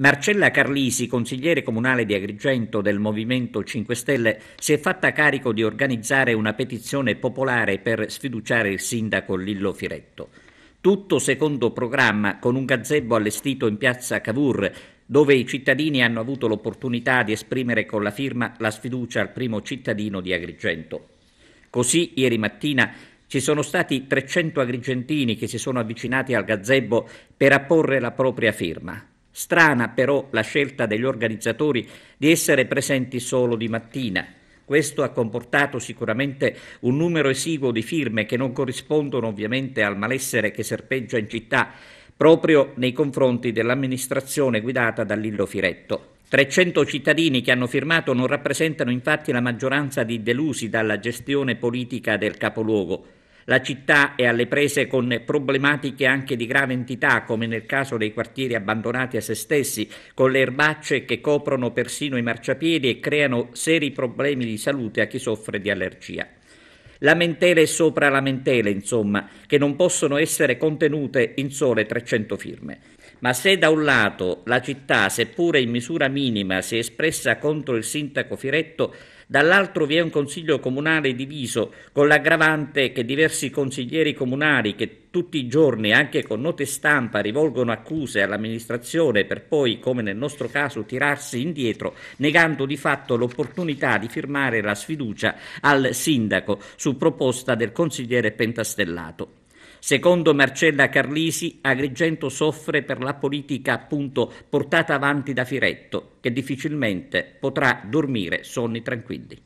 Marcella Carlisi, consigliere comunale di Agrigento del Movimento 5 Stelle, si è fatta carico di organizzare una petizione popolare per sfiduciare il sindaco Lillo Firetto. Tutto secondo programma, con un gazebo allestito in piazza Cavour, dove i cittadini hanno avuto l'opportunità di esprimere con la firma la sfiducia al primo cittadino di Agrigento. Così, ieri mattina, ci sono stati 300 agrigentini che si sono avvicinati al gazebo per apporre la propria firma. Strana però la scelta degli organizzatori di essere presenti solo di mattina. Questo ha comportato sicuramente un numero esiguo di firme che non corrispondono ovviamente al malessere che serpeggia in città proprio nei confronti dell'amministrazione guidata da Lillo Firetto. 300 cittadini che hanno firmato non rappresentano infatti la maggioranza di delusi dalla gestione politica del capoluogo. La città è alle prese con problematiche anche di grave entità, come nel caso dei quartieri abbandonati a se stessi, con le erbacce che coprono persino i marciapiedi e creano seri problemi di salute a chi soffre di allergia. Lamentele sopra lamentele, insomma, che non possono essere contenute in sole 300 firme. Ma se da un lato la città, seppure in misura minima, si è espressa contro il sindaco Firetto, dall'altro vi è un consiglio comunale diviso, con l'aggravante che diversi consiglieri comunali che tutti i giorni, anche con note stampa, rivolgono accuse all'amministrazione per poi, come nel nostro caso, tirarsi indietro, negando di fatto l'opportunità di firmare la sfiducia al sindaco su proposta del consigliere Pentastellato. Secondo Marcella Carlisi, Agrigento soffre per la politica appunto portata avanti da Firetto, che difficilmente potrà dormire sonni tranquilli.